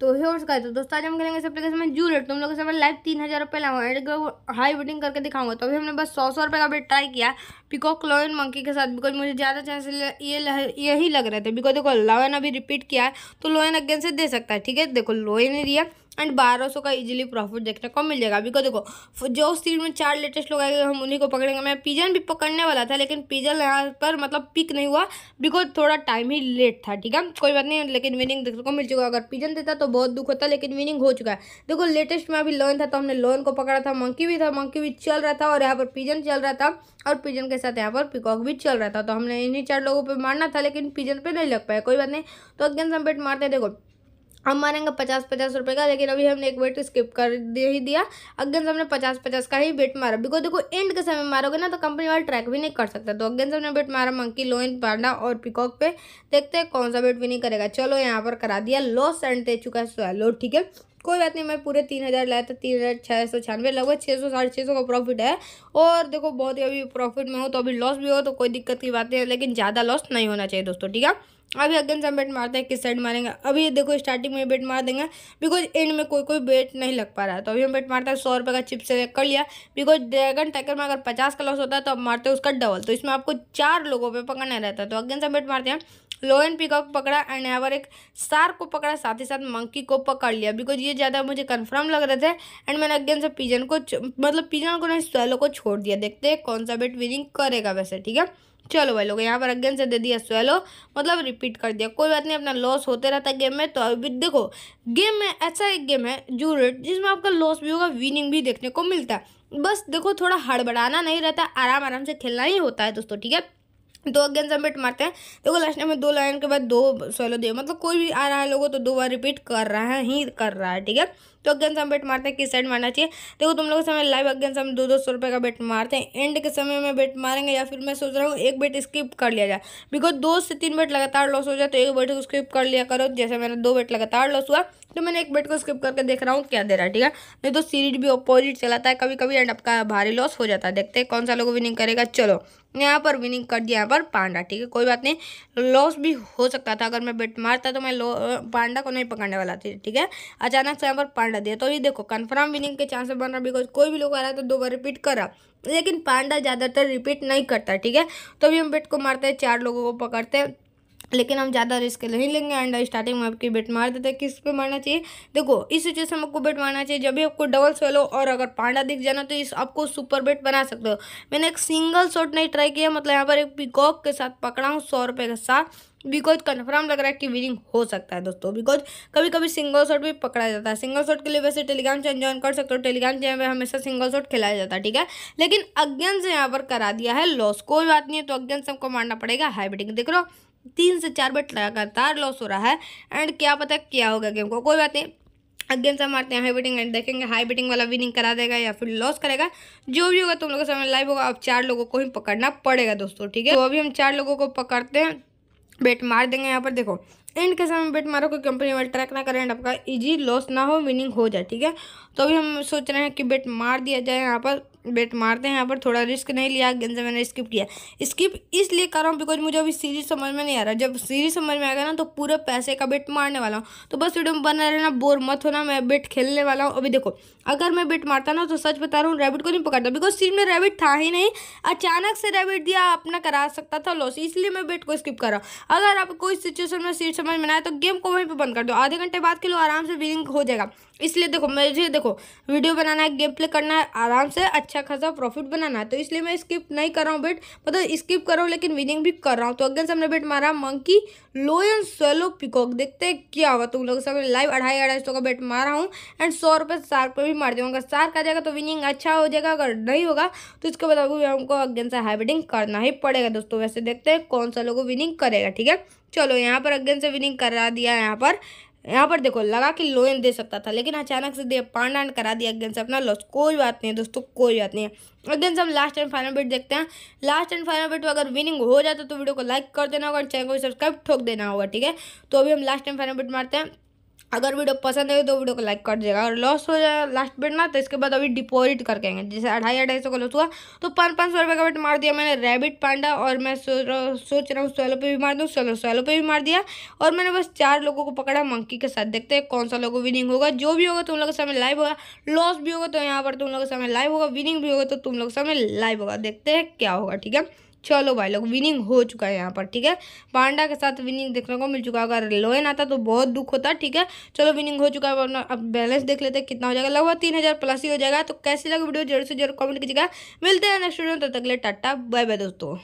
तो हेयर्स का तो दोस्तों आज हम करेंगे इस एप्लीकेशन में जूलेट तुम लोगों से मैं लाइव तीन हज़ार रुपये लाऊंगा हाई वेटिंग करके दिखाऊंगा तो अभी हमने बस सौ सौ रुपये का बेट ट्राई किया पिकॉक लॉयन मंकी के साथ बिकॉज मुझे ज़्यादा चांस ये यही लग रहे थे बिकॉज देखो लॉयन अभी रिपीट किया है तो लॉयन अगेन से दे सकता है ठीक है देखो लॉयन ही दिया एंड बारह सौ का इजीली प्रॉफिट देखने को मिल जाएगा बिकॉज देखो जो सीट में चार लेटेस्ट लोग आएंगे हम उन्हीं को पकड़ेंगे मैं पिजन भी पकड़ने वाला था लेकिन पिजन यहाँ पर मतलब पिक नहीं हुआ बिकॉज थोड़ा टाइम ही लेट था ठीक है कोई बात नहीं लेकिन विनिंग देखने को मिल चुका अगर पिजन देता तो बहुत दुख होता लेकिन विनिंग हो चुका है देखो लेटेस्ट में अभी लोन था तो हमने लोन को पकड़ा था मंकी भी था मंकी भी चल रहा था और यहाँ पर पिजन चल रहा था और पिजन के साथ यहाँ पर पिकॉक भी चल रहा था तो हमने इन्हीं चार लोगों पर मारना था लेकिन पिजन पर नहीं लग पाया कोई बात नहीं तो अगेन हम बेट मारते देखो हम मानेंगे पचास पचास रुपए का लेकिन अभी हमने एक बेट स्किप तो कर दे ही दिया अगेंस्ट हमने पचास पचास का ही बेट मारा बिकॉज देखो एंड के समय मारोगे ना तो कंपनी वाला ट्रैक भी नहीं कर सकता तो अगेंस्ट हमने बेट मारा मंकी लोइन पांडा और पिकॉक पे देखते हैं कौन सा बेट भी नहीं करेगा चलो यहाँ पर करा दिया लॉस एंड दे चुका है सोलो ठीक है कोई बात नहीं मैं पूरे तीन हज़ार लाया था तीन हज़ार छः सौ छियानवे लगभग छः सौ साढ़े छः सौ का प्रॉफिट है और देखो बहुत ही अभी प्रॉफिट में हो तो अभी लॉस भी हो तो कोई दिक्कत की बात नहीं है लेकिन ज़्यादा लॉस नहीं होना चाहिए दोस्तों ठीक है अभी अगेन से हम बेट मारते हैं किस साइड मारेंगे अभी देखो स्टार्टिंग में बेट मार देंगे बिकॉज एंड में कोई कोई बेट नहीं लग पा रहा है तो अभी हम बेट मारते हैं सौ रुपये का चिप से कर लिया बिकॉज ड्रैगन टैकर में अगर पचास का लॉस होता है तो अब मारते हैं उसका डबल तो इसमें आपको चार लोगों पर पकड़ना रहता है तो अगेन से हम बेट मारते हैं लोयन पिकअप पकड़ा एंड यहाँ पर एक सार को पकड़ा साथ ही साथ मंकी को पकड़ लिया बिकॉज ये ज़्यादा मुझे कन्फर्म लग रहे थे एंड मैंने अगेन से पिजन को मतलब पिजन को नहीं स्वेलो को छोड़ दिया देखते हैं कौन सा बेट विनिंग करेगा वैसे ठीक है चलो भाई लोग यहाँ पर अगेन से दे दिया स्वेलो मतलब रिपीट कर दिया कोई बात नहीं अपना लॉस होते रहता है गेम में तो अभी देखो गेम में ऐसा एक गेम है जूरेट जिसमें आपका लॉस भी होगा विनिंग भी देखने को मिलता है बस देखो थोड़ा हड़बड़ाना नहीं रहता आराम आराम से खेलना ही होता है दोस्तों ठीक है दो अगेन सबमिट मारते हैं देखो लास्ट टाइम में दो लाइन के बाद दो सोलो दिए मतलब कोई भी आ रहा है लोगों तो दो बार रिपीट कर रहा है ही कर रहा है ठीक है तो अगेन सम बेट मारते हैं किस साइड मारना चाहिए देखो तुम लोगों के समय लाइव अगेन सम दो दो सौ रुपये का बेट मारते हैं एंड के समय में बेट मारेंगे या फिर मैं सोच रहा हूँ एक बेट स्किप कर लिया जाए बिकॉज दो से तीन बेट लगातार लॉस हो जाए तो एक बेट को स्किप कर लिया करो जैसे मेरा दो बेट लगातार लॉस हुआ तो मैंने एक बेट को स्किप करके देख रहा हूँ क्या दे रहा है ठीक है नहीं तो सीरीज भी अपोजिट चलाता है कभी कभी एंड आपका भारी लॉस हो जाता है देखते हैं कौन सा लोग विनिंग करेगा चलो यहाँ पर विनिंग कर दिया यहाँ पर पांडा ठीक है कोई बात नहीं लॉस भी हो सकता था अगर मैं बेट मारता तो मैं पांडा को नहीं पकड़ने वाला थी ठीक है अचानक से यहाँ पर पांडा दिया तो ये देखो कन्फर्म विनिंग के चांसेस बन रहा बिकॉज कोई भी लोग आ रहा है तो दो बार रिपीट करा लेकिन पांडा ज़्यादातर रिपीट नहीं करता ठीक है तो भी हम बेट को मारते हैं चार लोगों को पकड़ते हैं लेकिन हम ज़्यादा रिस्क नहीं लेंगे एंड स्टार्टिंग में आपकी बेट मार देते हैं किस पे मारना चाहिए देखो इस सिचुएशन में आपको बेट मारना चाहिए जब भी आपको डबल सोलो और अगर पांडा दिख जाना तो इस आपको सुपर बेट बना सकते हो मैंने एक सिंगल शॉट नहीं ट्राई किया मतलब यहाँ पर एक पिकॉक के साथ पकड़ा हूँ सौ रुपये का साथ बिकॉज कन्फर्म लग रहा है कि विनिंग हो सकता है दोस्तों बिकॉज कभी कभी सिंगल शॉट भी पकड़ा जाता है सिंगल शॉट के लिए वैसे टेलीग्राम चैन ज्वाइन कर सकते हो टेलीग्राम चैन में हमेशा सिंगल शॉट खिलाया जाता है ठीक है लेकिन अज्ञान से यहाँ पर करा दिया है लॉस कोई बात नहीं है तो अज्ञान से हमको मारना पड़ेगा हाई हाइब्रिडिंग देख लो तीन से चार बट लगातार लॉस हो रहा है एंड क्या पता क्या होगा गेम को कोई बात नहीं अगेन से मारते हैं हाई बेटिंग एंड देखेंगे हाई बेटिंग वाला विनिंग करा देगा या फिर लॉस करेगा जो भी होगा तुम लोगों के सामने लाइव होगा अब चार लोगों को ही पकड़ना पड़ेगा दोस्तों ठीक है तो अभी हम चार लोगों को पकड़ते हैं बेट मार देंगे यहाँ पर देखो एंड के समय बेट मारो कोई कंपनी वाले ट्रैक ना करें एंड आपका इजी लॉस ना हो विनिंग हो जाए ठीक है तो अभी हम सोच रहे हैं कि बेट मार दिया जाए यहाँ पर बेट मारते हैं यहाँ पर थोड़ा रिस्क नहीं लिया से मैंने स्किप किया स्किप इसलिए कर रहा हूँ बिकॉज मुझे अभी सीरीज समझ में नहीं आ रहा जब सीरीज समझ में आएगा ना तो पूरे पैसे का बेट मारने वाला हूँ तो बस वीडियो में बना रहना बोर मत होना मैं बेट खेलने वाला हूँ अभी देखो अगर मैं बेट मारता ना तो सच बता रहा हूँ रेबिट को नहीं पकड़ता बिकॉज सीरीज में रेबिट था ही नहीं अचानक से रेबिट दिया अपना करा सकता था लॉस इसलिए मैं बेट को स्किप कर रहा हूँ अगर आप कोई सिचुएशन में सीरीज समझ में आए तो गेम को वहीं पर बंद कर दो आधे घंटे बाद खेलो आराम से विनिंग हो जाएगा इसलिए देखो मुझे देखो वीडियो बनाना है गेम प्ले करना है आराम से अच्छा अच्छा खासा प्रॉफिट बनाना है तो इसलिए मैं स्किप नहीं कर रहा हूँ बेट मतलब स्किप कर रहा हूँ लेकिन विनिंग भी कर रहा हूँ तो अगेन हमने बेट मारा मंकी लोयन सोलो पिकॉक देखते हैं क्या हुआ तुम तो लोग सबसे लाइव अढ़ाई अढ़ाई सौ का बेट मारा हूँ एंड सौ रुपये सार्क पर भी मार दिया अगर सार्क आ जाएगा तो विनिंग अच्छा हो जाएगा अगर नहीं होगा तो इसके बाद हमको अगेन से हाई बेटिंग करना ही पड़ेगा दोस्तों वैसे देखते हैं कौन सा लोग विनिंग करेगा ठीक है चलो यहाँ पर अगेन से विनिंग करा दिया यहाँ पर यहाँ पर देखो लगा कि लोयन दे सकता था लेकिन अचानक से दे पांडान करा दिया अगेंस्ट अपना लॉस कोई बात नहीं है दोस्तों कोई बात नहीं है अगेंस्ट हम लास्ट एंड फाइनल बेट देखते हैं लास्ट एंड फाइनल बेट अगर विनिंग हो जाता तो वीडियो को लाइक कर देना होगा चैनल को सब्सक्राइब ठोक देना होगा ठीक है तो अभी हम लास्ट एंड फाइनल बेट मारते हैं अगर वीडियो पसंद है तो वीडियो को लाइक कर देगा और लॉस हो जाए लास्ट बेट ना तो इसके बाद अभी डिपोजिट करके आएंगे जैसे अढ़ाई अढ़ाई सौ का लॉस हुआ तो पाँच पाँच सौ रुपये का बेट मार दिया मैंने रैबिट पांडा और मैं सोच रहा सोच रहा हूँ सोलो पे भी मार दूँ सोलो सोलो पे भी मार दिया और मैंने बस चार लोगों को पकड़ा मंकी के साथ देखते हैं कौन सा लोगों विनिंग होगा जो भी होगा तुम लोग समय लाइव होगा लॉस भी होगा तो यहाँ पर तुम लोग समय लाइव होगा विनिंग भी होगा तो तुम लोग के लाइव होगा देखते हैं क्या होगा ठीक है चलो भाई लोग विनिंग हो चुका है यहाँ पर ठीक है पांडा के साथ विनिंग देखने को मिल चुका है अगर लोयन आता तो बहुत दुख होता ठीक है चलो विनिंग हो चुका है अब बैलेंस देख लेते हैं कितना हो जाएगा लगभग तीन हज़ार प्लस ही हो जाएगा तो कैसी लगे वीडियो जरूर से जरूर कमेंट कीजिएगा मिलते हैं नेक्स्ट वीडियो तब तक ले टाटा बाय बाय दोस्तों